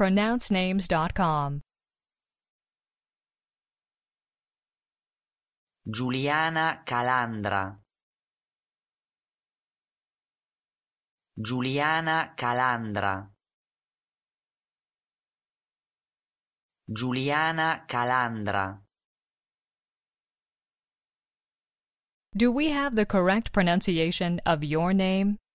pronouncenames.com. Giuliana Calandra. Giuliana Calandra. Giuliana Calandra. Do we have the correct pronunciation of your name?